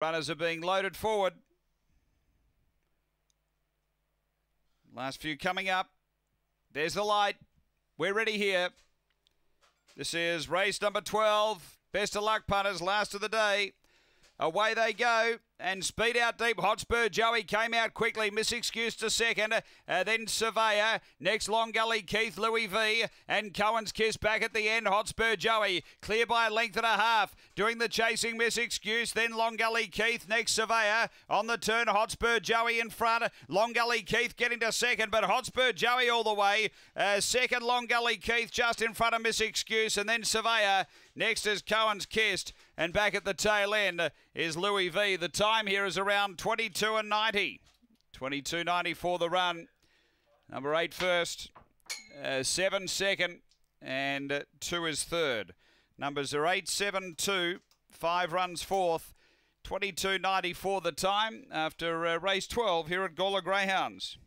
Runners are being loaded forward. Last few coming up. There's the light. We're ready here. This is race number 12. Best of luck, punters. Last of the day. Away they go and speed out deep. Hotspur Joey came out quickly. Miss Excuse to second. Uh, then Surveyor. Next Long Gully Keith Louis V. And Cohen's Kiss back at the end. Hotspur Joey clear by a length and a half. Doing the chasing Miss Excuse. Then Long Gully Keith. Next Surveyor on the turn. Hotspur Joey in front. Long Gully Keith getting to second. But Hotspur Joey all the way. Uh, second Long Gully Keith just in front of Miss Excuse. And then Surveyor. Next is Cohen's Kissed. And back at the tail end is Louis V. The top time here is around 22 and 90. 90 for the run. Number eight first, uh, seven second, and uh, two is third. Numbers are eight, seven, two, five runs fourth. 90 for the time after uh, race 12 here at Gawler Greyhounds.